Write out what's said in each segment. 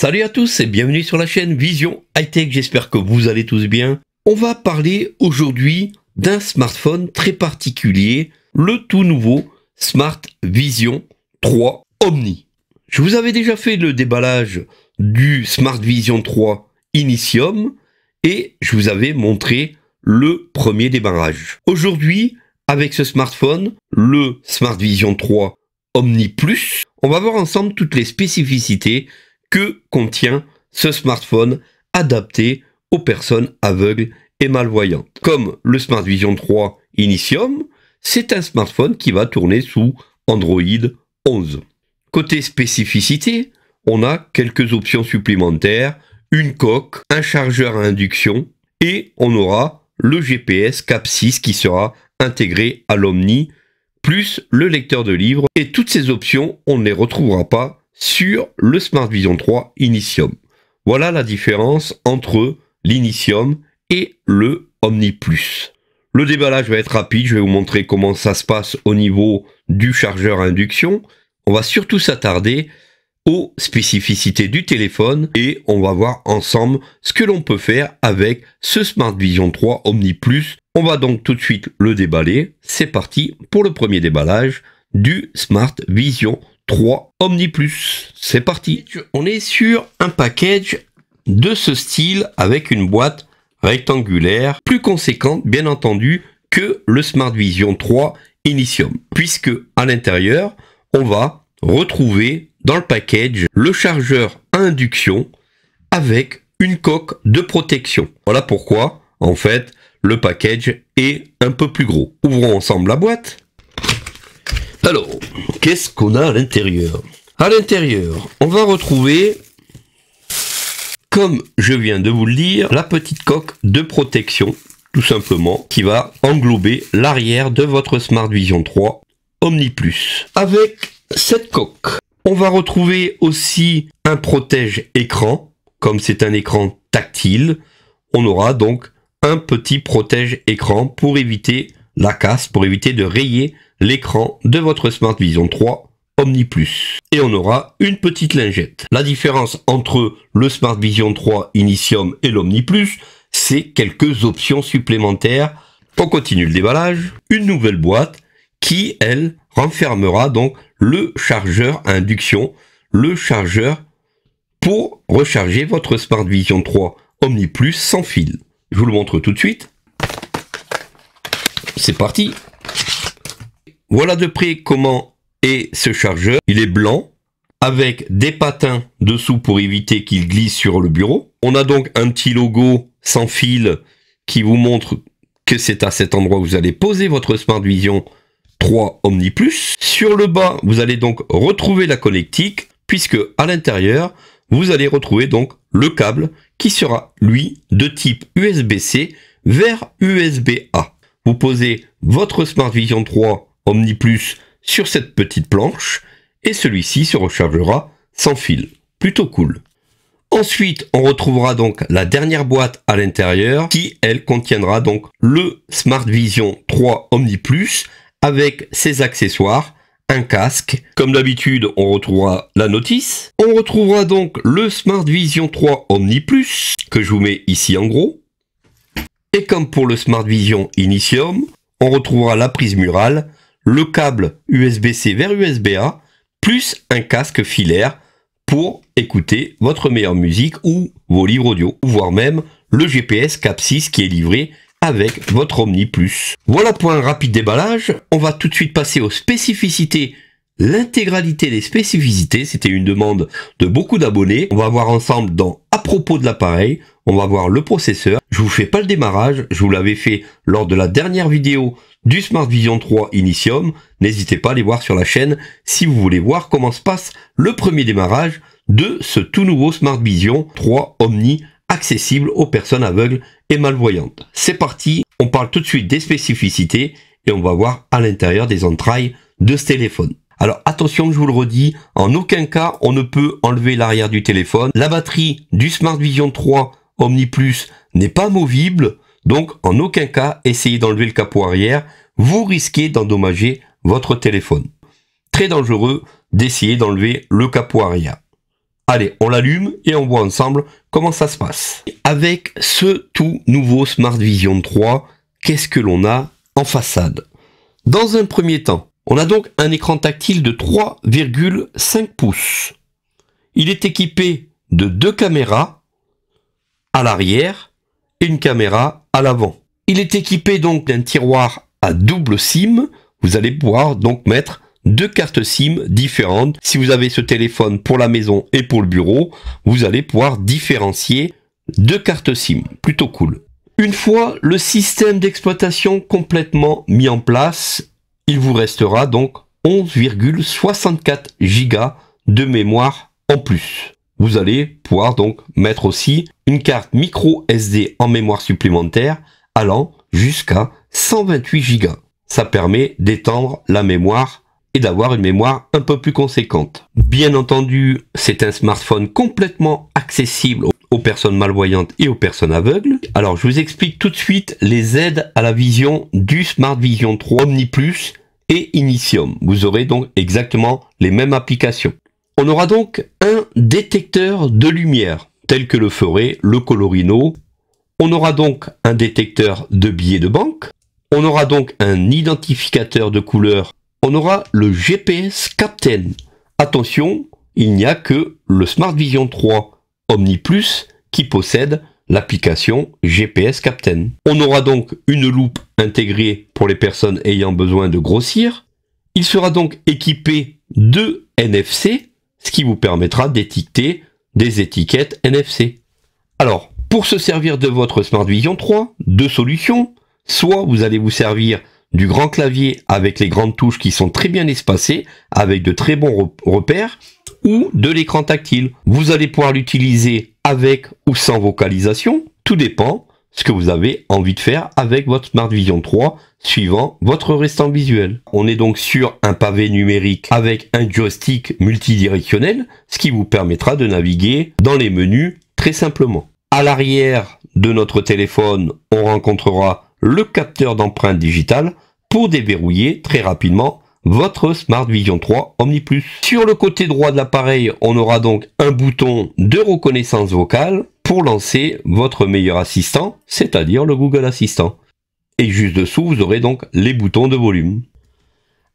Salut à tous et bienvenue sur la chaîne Vision High Tech, j'espère que vous allez tous bien. On va parler aujourd'hui d'un smartphone très particulier, le tout nouveau Smart Vision 3 Omni. Je vous avais déjà fait le déballage du Smart Vision 3 Initium et je vous avais montré le premier démarrage. Aujourd'hui, avec ce smartphone, le Smart Vision 3 Omni Plus, on va voir ensemble toutes les spécificités que contient ce smartphone adapté aux personnes aveugles et malvoyantes. Comme le Smart Vision 3 Initium, c'est un smartphone qui va tourner sous Android 11. Côté spécificité, on a quelques options supplémentaires, une coque, un chargeur à induction et on aura le GPS CAP6 qui sera intégré à l'Omni, plus le lecteur de livres. Et toutes ces options, on ne les retrouvera pas sur le Smart Vision 3 Initium. Voilà la différence entre l'Initium et le Omni Plus. Le déballage va être rapide, je vais vous montrer comment ça se passe au niveau du chargeur induction. On va surtout s'attarder aux spécificités du téléphone et on va voir ensemble ce que l'on peut faire avec ce Smart Vision 3 Omni Plus. On va donc tout de suite le déballer. C'est parti pour le premier déballage du Smart Vision 3 Omni Plus. C'est parti. On est sur un package de ce style avec une boîte rectangulaire plus conséquente bien entendu que le Smart Vision 3 Initium puisque à l'intérieur on va retrouver dans le package le chargeur à induction avec une coque de protection. Voilà pourquoi en fait le package est un peu plus gros. Ouvrons ensemble la boîte. Alors, qu'est-ce qu'on a à l'intérieur À l'intérieur, on va retrouver, comme je viens de vous le dire, la petite coque de protection, tout simplement, qui va englober l'arrière de votre Smart Vision 3 Omni Plus. Avec cette coque, on va retrouver aussi un protège écran, comme c'est un écran tactile, on aura donc un petit protège écran pour éviter la casse pour éviter de rayer l'écran de votre Smart Vision 3 Omni Plus. Et on aura une petite lingette. La différence entre le Smart Vision 3 Initium et l'Omni Plus, c'est quelques options supplémentaires. On continue le déballage. Une nouvelle boîte qui, elle, renfermera donc le chargeur à induction, le chargeur pour recharger votre Smart Vision 3 Omni Plus sans fil. Je vous le montre tout de suite. C'est parti Voilà de près comment est ce chargeur. Il est blanc, avec des patins dessous pour éviter qu'il glisse sur le bureau. On a donc un petit logo sans fil qui vous montre que c'est à cet endroit où vous allez poser votre Smart Vision 3 Omni Plus. Sur le bas, vous allez donc retrouver la connectique, puisque à l'intérieur, vous allez retrouver donc le câble qui sera, lui, de type USB-C vers USB-A vous posez votre Smart Vision 3 Plus sur cette petite planche et celui-ci se rechargera sans fil. Plutôt cool. Ensuite, on retrouvera donc la dernière boîte à l'intérieur qui, elle, contiendra donc le Smart Vision 3 Omni Plus avec ses accessoires, un casque. Comme d'habitude, on retrouvera la notice. On retrouvera donc le Smart Vision 3 Omni Plus que je vous mets ici en gros. Et comme pour le Smart Vision Initium, on retrouvera la prise murale, le câble USB-C vers USB-A, plus un casque filaire pour écouter votre meilleure musique ou vos livres audio, voire même le GPS Cap 6 qui est livré avec votre Omni Plus. Voilà pour un rapide déballage, on va tout de suite passer aux spécificités l'intégralité des spécificités. C'était une demande de beaucoup d'abonnés. On va voir ensemble dans à propos de l'appareil, on va voir le processeur. Je vous fais pas le démarrage, je vous l'avais fait lors de la dernière vidéo du Smart Vision 3 Initium. N'hésitez pas à les voir sur la chaîne si vous voulez voir comment se passe le premier démarrage de ce tout nouveau Smart Vision 3 Omni accessible aux personnes aveugles et malvoyantes. C'est parti, on parle tout de suite des spécificités et on va voir à l'intérieur des entrailles de ce téléphone. Alors attention, je vous le redis, en aucun cas on ne peut enlever l'arrière du téléphone. La batterie du Smart Vision 3 Omni Plus n'est pas movible, donc en aucun cas essayez d'enlever le capot arrière, vous risquez d'endommager votre téléphone. Très dangereux d'essayer d'enlever le capot arrière. Allez, on l'allume et on voit ensemble comment ça se passe. Avec ce tout nouveau Smart Vision 3, qu'est-ce que l'on a en façade Dans un premier temps, on a donc un écran tactile de 3,5 pouces. Il est équipé de deux caméras à l'arrière et une caméra à l'avant. Il est équipé donc d'un tiroir à double SIM. Vous allez pouvoir donc mettre deux cartes SIM différentes. Si vous avez ce téléphone pour la maison et pour le bureau, vous allez pouvoir différencier deux cartes SIM. Plutôt cool. Une fois le système d'exploitation complètement mis en place, il vous restera donc 11,64 Go de mémoire en plus. Vous allez pouvoir donc mettre aussi une carte micro SD en mémoire supplémentaire allant jusqu'à 128 Go. Ça permet d'étendre la mémoire et d'avoir une mémoire un peu plus conséquente. Bien entendu, c'est un smartphone complètement accessible aux personnes malvoyantes et aux personnes aveugles. Alors je vous explique tout de suite les aides à la vision du Smart Vision 3 Omni Plus et Initium. Vous aurez donc exactement les mêmes applications. On aura donc un détecteur de lumière, tel que le ferait le Colorino. On aura donc un détecteur de billets de banque. On aura donc un identificateur de couleur. On aura le GPS Captain. Attention, il n'y a que le Smart Vision 3 Omni Plus qui possède l'application GPS Captain. On aura donc une loupe intégrée pour les personnes ayant besoin de grossir. Il sera donc équipé de NFC, ce qui vous permettra d'étiqueter des étiquettes NFC. Alors, pour se servir de votre Smart Vision 3, deux solutions. Soit vous allez vous servir du grand clavier avec les grandes touches qui sont très bien espacées, avec de très bons repères, ou de l'écran tactile. Vous allez pouvoir l'utiliser avec ou sans vocalisation, tout dépend ce que vous avez envie de faire avec votre Smart Vision 3 suivant votre restant visuel. On est donc sur un pavé numérique avec un joystick multidirectionnel, ce qui vous permettra de naviguer dans les menus très simplement. À l'arrière de notre téléphone, on rencontrera le capteur d'empreinte digitale pour déverrouiller très rapidement votre Smart Vision 3 Plus. Sur le côté droit de l'appareil, on aura donc un bouton de reconnaissance vocale pour lancer votre meilleur assistant, c'est-à-dire le Google Assistant. Et juste dessous, vous aurez donc les boutons de volume.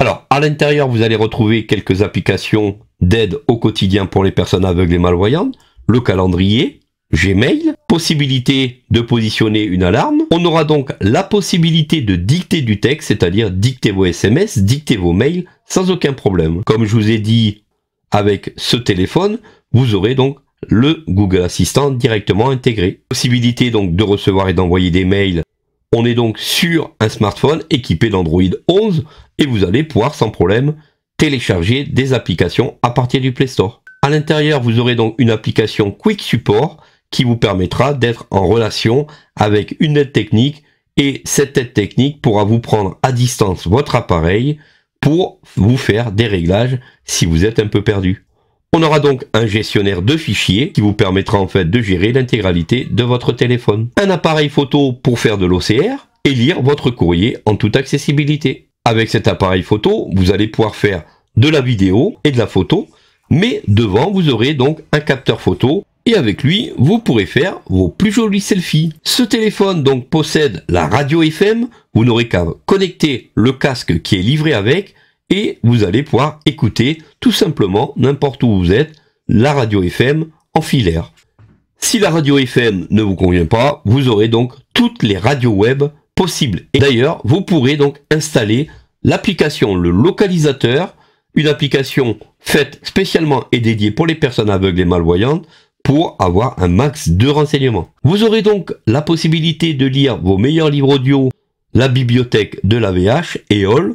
Alors, à l'intérieur, vous allez retrouver quelques applications d'aide au quotidien pour les personnes aveugles et malvoyantes, le calendrier, Gmail, possibilité de positionner une alarme. On aura donc la possibilité de dicter du texte, c'est-à-dire dicter vos SMS, dicter vos mails sans aucun problème. Comme je vous ai dit avec ce téléphone, vous aurez donc le Google Assistant directement intégré. Possibilité donc de recevoir et d'envoyer des mails. On est donc sur un smartphone équipé d'Android 11 et vous allez pouvoir sans problème télécharger des applications à partir du Play Store. À l'intérieur, vous aurez donc une application Quick Support qui vous permettra d'être en relation avec une aide technique et cette aide technique pourra vous prendre à distance votre appareil pour vous faire des réglages si vous êtes un peu perdu. On aura donc un gestionnaire de fichiers qui vous permettra en fait de gérer l'intégralité de votre téléphone. Un appareil photo pour faire de l'OCR et lire votre courrier en toute accessibilité. Avec cet appareil photo, vous allez pouvoir faire de la vidéo et de la photo, mais devant vous aurez donc un capteur photo et avec lui, vous pourrez faire vos plus jolis selfies. Ce téléphone donc possède la radio FM, vous n'aurez qu'à connecter le casque qui est livré avec et vous allez pouvoir écouter tout simplement n'importe où vous êtes la radio FM en filaire. Si la radio FM ne vous convient pas, vous aurez donc toutes les radios web possibles. Et d'ailleurs, vous pourrez donc installer l'application, le localisateur, une application faite spécialement et dédiée pour les personnes aveugles et malvoyantes, pour avoir un max de renseignements. Vous aurez donc la possibilité de lire vos meilleurs livres audio, la bibliothèque de l'AVH et all.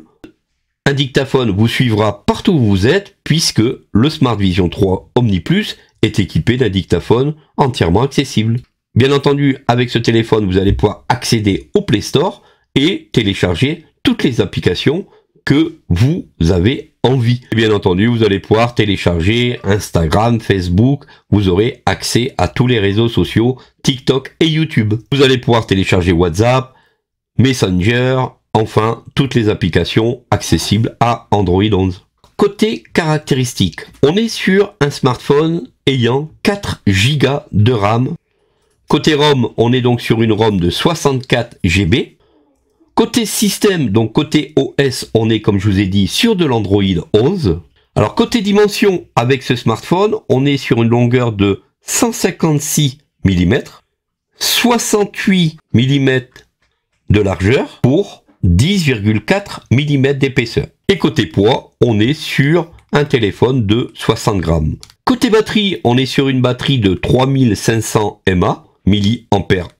Un dictaphone vous suivra partout où vous êtes puisque le Smart Vision 3 Omni Plus est équipé d'un dictaphone entièrement accessible. Bien entendu, avec ce téléphone, vous allez pouvoir accéder au Play Store et télécharger toutes les applications que vous avez envie. Et bien entendu, vous allez pouvoir télécharger Instagram, Facebook, vous aurez accès à tous les réseaux sociaux, TikTok et YouTube. Vous allez pouvoir télécharger WhatsApp, Messenger, enfin toutes les applications accessibles à Android 11. Côté caractéristiques, on est sur un smartphone ayant 4 Go de RAM. Côté ROM, on est donc sur une ROM de 64 GB Côté système, donc côté OS, on est comme je vous ai dit sur de l'Android 11. Alors côté dimension, avec ce smartphone, on est sur une longueur de 156 mm, 68 mm de largeur pour 10,4 mm d'épaisseur. Et côté poids, on est sur un téléphone de 60 grammes. Côté batterie, on est sur une batterie de 3500 mAh,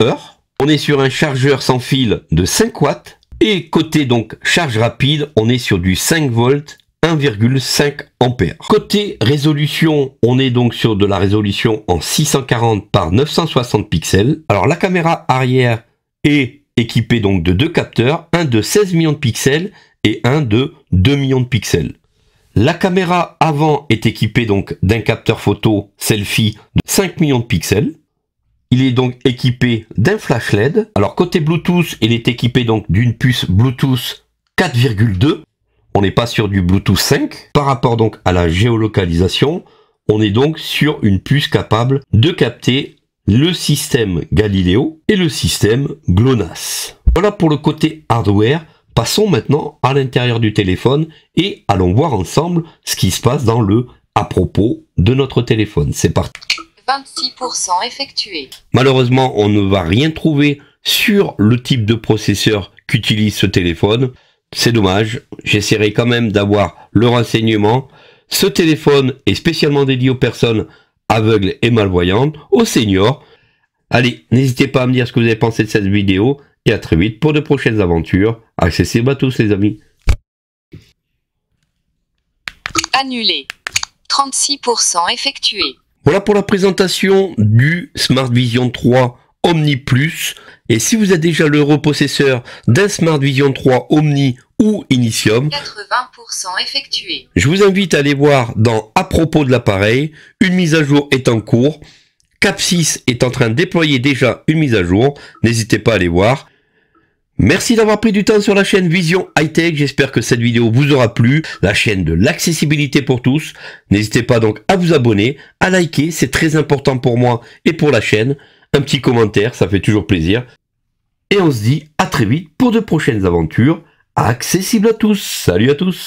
heure on est sur un chargeur sans fil de 5 watts. Et côté donc charge rapide, on est sur du 5 volts 1,5 ampères. Côté résolution, on est donc sur de la résolution en 640 par 960 pixels. Alors la caméra arrière est équipée donc de deux capteurs, un de 16 millions de pixels et un de 2 millions de pixels. La caméra avant est équipée donc d'un capteur photo selfie de 5 millions de pixels. Il est donc équipé d'un flash LED. Alors côté Bluetooth, il est équipé donc d'une puce Bluetooth 4,2. On n'est pas sur du Bluetooth 5. Par rapport donc à la géolocalisation, on est donc sur une puce capable de capter le système Galileo et le système GLONASS. Voilà pour le côté hardware. Passons maintenant à l'intérieur du téléphone et allons voir ensemble ce qui se passe dans le à propos de notre téléphone. C'est parti. 26% effectué. Malheureusement, on ne va rien trouver sur le type de processeur qu'utilise ce téléphone. C'est dommage, j'essaierai quand même d'avoir le renseignement. Ce téléphone est spécialement dédié aux personnes aveugles et malvoyantes, aux seniors. Allez, n'hésitez pas à me dire ce que vous avez pensé de cette vidéo et à très vite pour de prochaines aventures. Accessible à tous les amis. Annulé. 36% effectué. Voilà pour la présentation du Smart Vision 3 Omni Plus. Et si vous êtes déjà le repossesseur d'un Smart Vision 3 Omni ou Initium, 80% effectué. je vous invite à aller voir dans À propos de l'appareil, une mise à jour est en cours. Cap est en train de déployer déjà une mise à jour, n'hésitez pas à aller voir. Merci d'avoir pris du temps sur la chaîne Vision High Tech. J'espère que cette vidéo vous aura plu. La chaîne de l'accessibilité pour tous. N'hésitez pas donc à vous abonner, à liker. C'est très important pour moi et pour la chaîne. Un petit commentaire, ça fait toujours plaisir. Et on se dit à très vite pour de prochaines aventures accessibles à tous. Salut à tous